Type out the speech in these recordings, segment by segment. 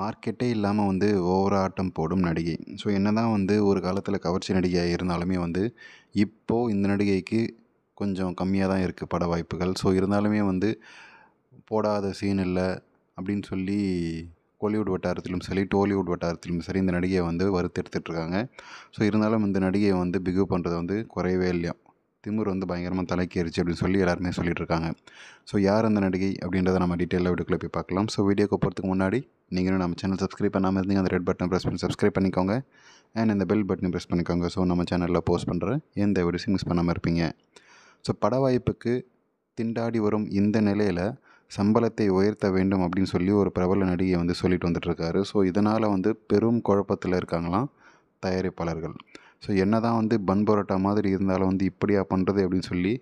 மார்க்கெட்டே இல்லாமல் வந்து ஓவர ஆட்டம் போடும் நடிகை ஸோ என்ன தான் வந்து ஒரு காலத்தில் கவர்ச்சி நடிகையாக இருந்தாலுமே வந்து இப்போது இந்த நடிகைக்கு கொஞ்சம் கம்மியாக தான் இருக்குது பட வாய்ப்புகள் ஸோ இருந்தாலுமே வந்து போடாத சீன் இல்லை அப்படின்னு சொல்லி கோலிவுட் வட்டாரத்திலும் சரி டோலிவுட் வட்டாரத்திலும் சரி இந்த நடிகையை வந்து வறுத்தெடுத்துட்ருக்காங்க ஸோ இருந்தாலும் இந்த நடிகையை வந்து பிகு பண்ணுறது வந்து குறையவே இல்லையா திமிர் வந்து பயங்கரமாக தலைக்கேறிச்சு அப்படின்னு சொல்லி எல்லாருமே சொல்லிட்டு இருக்காங்க ஸோ யார் அந்த நடிகை அப்படின்றத நம்ம டீட்டெயிலாக வீடியோக்குள்ளே போய் பார்க்கலாம் ஸோ வீடியோக்கு போகிறதுக்கு முன்னாடி நீங்களும் நம்ம சேனல் சப்ஸ்கிரைப் பண்ணாமல் இருந்தீங்க அந்த ரெட் பட்டனை ப்ரெஸ் பண்ணி சப்ஸ்கிரைப் பண்ணிக்கோங்க அண்ட் இந்த பெல் பட்டனை ப்ரெஸ் பண்ணிக்கோங்க ஸோ நம்ம சேனலில் போஸ்ட் பண்ணுற எந்த ஒரு மிஸ் பண்ணாமல் இருப்பீங்க ஸோ பட வாய்ப்புக்கு திண்டாடி வரும் இந்த நிலையில் சம்பளத்தை உயர்த்த வேண்டும் அப்படின்னு சொல்லி ஒரு பிரபல நடிகை வந்து சொல்லிட்டு வந்துட்டுருக்காரு ஸோ இதனால் வந்து பெரும் குழப்பத்தில் இருக்காங்களாம் தயாரிப்பாளர்கள் ஸோ என்ன தான் வந்து பன் பரோட்டா மாதிரி இருந்தாலும் வந்து இப்படியா பண்ணுறது அப்படின்னு சொல்லி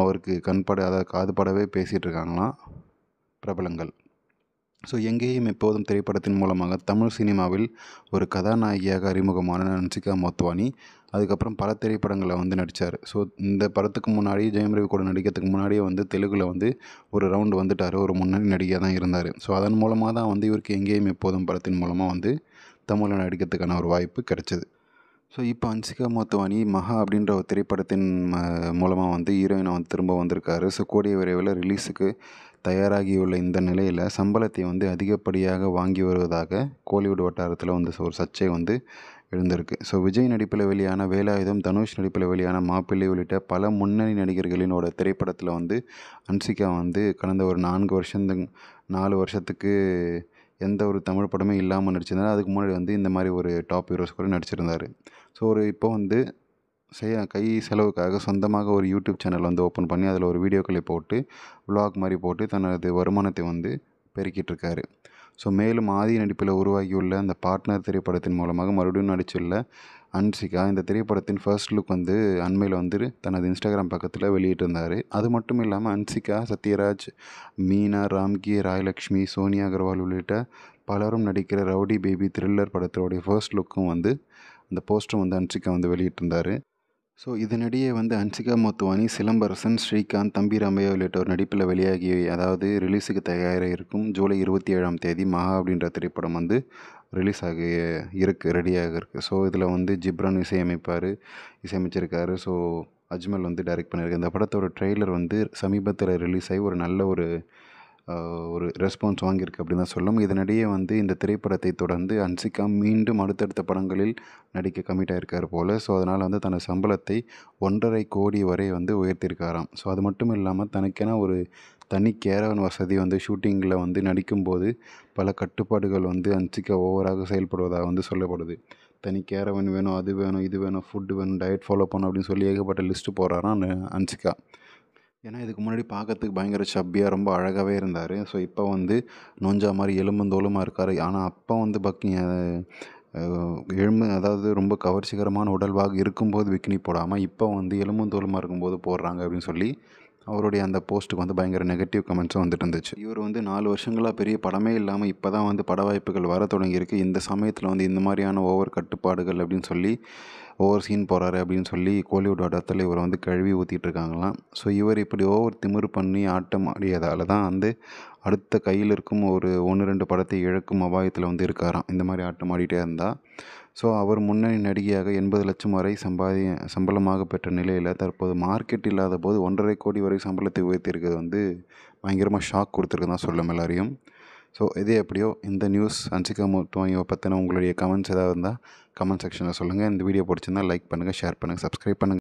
அவருக்கு கண்பட அதை காதுபடவே பேசிகிட்டு இருக்காங்களாம் பிரபலங்கள் ஸோ எங்கேயும் எப்போதும் திரைப்படத்தின் மூலமாக தமிழ் சினிமாவில் ஒரு கதாநாயகியாக அறிமுகமான நன்சிகா மோத்வானி அதுக்கப்புறம் பல திரைப்படங்களை வந்து நடித்தார் ஸோ இந்த படத்துக்கு முன்னாடி ஜெயம் ரவி கூட நடிக்கிறதுக்கு முன்னாடியே வந்து தெலுங்கில் வந்து ஒரு ரவுண்டு வந்துட்டார் ஒரு முன்னணி நடிகையாக தான் இருந்தார் ஸோ அதன் மூலமாக தான் வந்து இவருக்கு எங்கேயும் எப்போதும் படத்தின் மூலமாக வந்து தமிழில் நடிக்கிறதுக்கான ஒரு வாய்ப்பு கிடைச்சிது ஸோ இப்போ அன்சிகா மோத்தவாணி மஹா அப்படின்ற ஒரு திரைப்படத்தின் மூலமாக வந்து ஹீரோயினை வந்து திரும்ப வந்திருக்காரு ஸோ கூடிய விரைவில் ரிலீஸுக்கு தயாராகியுள்ள இந்த நிலையில் சம்பளத்தை வந்து அதிகப்படியாக வாங்கி வருவதாக கோலிவுட் வட்டாரத்தில் வந்து ஒரு சர்ச்சை வந்து எழுந்திருக்கு ஸோ விஜய் நடிப்பில் வெளியான வேலாயுதம் தனுஷ் நடிப்பில் வெளியான மாப்பிள்ளை உள்ளிட்ட பல முன்னணி நடிகர்களினோட திரைப்படத்தில் வந்து அன்சிகா வந்து கடந்த ஒரு நான்கு வருஷம் நாலு வருஷத்துக்கு எந்த ஒரு தமிழ் படமும் இல்லாமல் நடிச்சிருந்தாலும் அதுக்கு முன்னாடி வந்து இந்த மாதிரி ஒரு டாப் ஹீரோஸ் கூட நடிச்சிருந்தார் ஸோ ஒரு இப்போ வந்து செய்ய கை செலவுக்காக சொந்தமாக ஒரு யூடியூப் சேனல் வந்து ஓப்பன் பண்ணி அதில் ஒரு வீடியோக்களை போட்டு விலாக் மாதிரி போட்டு தனது வருமானத்தை வந்து பெருக்கிட்டு ஸோ மேலும் ஆதி நடிப்பில் உருவாகியுள்ள அந்த பார்ட்னர் திரைப்படத்தின் மூலமாக மறுபடியும் நடிச்சுள்ள அன்சிகா இந்த திரைப்படத்தின் ஃபர்ஸ்ட் லுக் வந்து அண்மையில் வந்து தனது இன்ஸ்டாகிராம் பக்கத்தில் வெளியிட்டிருந்தார் அது மட்டும் இல்லாமல் அன்சிகா சத்யராஜ் மீனா ராம்கி ராயலக்ஷ்மி சோனியா அகர்வால் உள்ளிட்ட பலரும் நடிக்கிற ரவுடி பேபி த்ரில்லர் படத்தோடைய ஃபர்ஸ்ட் லுக்கும் வந்து அந்த போஸ்டரும் வந்து அன்சிகா வந்து வெளியிட்டிருந்தார் ஸோ இதனிடையே வந்து அன்சிகா மோத்துவானி சிலம்பரசன் ஸ்ரீகாந்த் தம்பி ராமையா உள்ளிட்ட ஒரு நடிப்பில் வெளியாகி அதாவது ரிலீஸுக்கு தயாராக இருக்கும் ஜூலை இருபத்தி ஏழாம் தேதி மகா அப்படின்ற திரைப்படம் வந்து ரிலீஸ் ஆகி இருக்குது ரெடியாக இருக்குது ஸோ இதில் வந்து ஜிப்ரான் இசையமைப்பார் இசையமைச்சிருக்காரு ஸோ அஜ்மல் வந்து டைரக்ட் பண்ணியிருக்கு இந்த படத்தோட ட்ரெய்லர் வந்து சமீபத்தில் ரிலீஸ் ஆகி ஒரு நல்ல ஒரு ஒரு ரெஸ்பான்ஸ் வாங்கியிருக்கு அப்படின்னு தான் சொல்லும் இதனிடையே வந்து இந்த திரைப்படத்தை தொடர்ந்து அன்சிகா மீண்டும் அடுத்தடுத்த படங்களில் நடிக்க கமிட் ஆகிருக்கார் போல் ஸோ அதனால் வந்து தனது சம்பளத்தை ஒன்றரை கோடி வரை வந்து உயர்த்தியிருக்காராம் ஸோ அது மட்டும் இல்லாமல் தனக்கென ஒரு தனி கேரவன் வசதி வந்து ஷூட்டிங்கில் வந்து நடிக்கும்போது பல கட்டுப்பாடுகள் வந்து அன்சிகா ஓவராக செயல்படுவதாக வந்து சொல்லப்படுது தனி கேரவன் வேணும் அது வேணும் இது வேணும் ஃபுட்டு வேணும் டயட் ஃபாலோ பண்ணணும் அப்படின்னு சொல்லி ஏகப்பட்ட லிஸ்ட்டு போடுறாராம் அன்சிகா ஏன்னா இதுக்கு முன்னாடி பார்க்கறதுக்கு பயங்கர சப்பியாக ரொம்ப அழகாகவே இருந்தார் ஸோ இப்போ வந்து நொஞ்சா மாதிரி எலும்பந்தோலுமாக இருக்கார் ஆனால் அப்போ வந்து பக்கி எலும்பு அதாவது ரொம்ப கவர்ச்சிகரமான உடல்வாக இருக்கும்போது விக்கினி போடாமல் இப்போ வந்து எலும்பந்தோலுமாக இருக்கும்போது போடுறாங்க அப்படின்னு சொல்லி அவருடைய அந்த போஸ்ட்டுக்கு வந்து பயங்கர நெகட்டிவ் கமெண்ட்ஸும் வந்துட்டு இருந்துச்சு இவர் வந்து நாலு வருஷங்களாக பெரிய படமே இல்லாமல் இப்போ தான் வந்து பட வாய்ப்புகள் வர தொடங்கியிருக்கு இந்த சமயத்தில் வந்து இந்த மாதிரியான ஓவர் கட்டுப்பாடுகள் அப்படின்னு சொல்லி ஓவர் சீன் போகிறாரு அப்படின்னு சொல்லி கோலிவுட் வட்டத்தில் இவரை வந்து கழுவி ஊற்றிட்டு இருக்காங்களாம் ஸோ இவர் இப்படி ஓவர் திமிர் பண்ணி ஆட்டம் ஆடியதால் தான் வந்து அடுத்த கையில் இருக்கும் ஒரு ஒன்று ரெண்டு படத்தை இழக்கும் அபாயத்தில் வந்து இருக்காராம் இந்த மாதிரி ஆட்டம் ஆடிட்டே இருந்தால் ஸோ அவர் முன்னணி நடிகையாக எண்பது லட்சம் வரை சம்பாதி சம்பளமாக பெற்ற நிலையில் தற்போது மார்க்கெட் இல்லாத போது ஒன்றரை கோடி வரை சம்பளத்தை உயர்த்தியிருக்கிறது வந்து பயங்கரமாக ஷாக் கொடுத்துருக்கு தான் சொல்லும் எல்லாரையும் ஸோ எது எப்படியோ இந்த நியூஸ் அன்சிகா மருத்துவம் பற்றின உங்களுடைய கமெண்ட்ஸ் ஏதாவது இருந்தால் கமெண்ட் செக்ஷனில் சொல்லுங்கள் இந்த வீடியோ பிடிச்சிருந்தால் லைக் பண்ணுங்கள் ஷேர் பண்ணுங்கள் சப்ஸ்கிரைப் பண்ணுங்கள்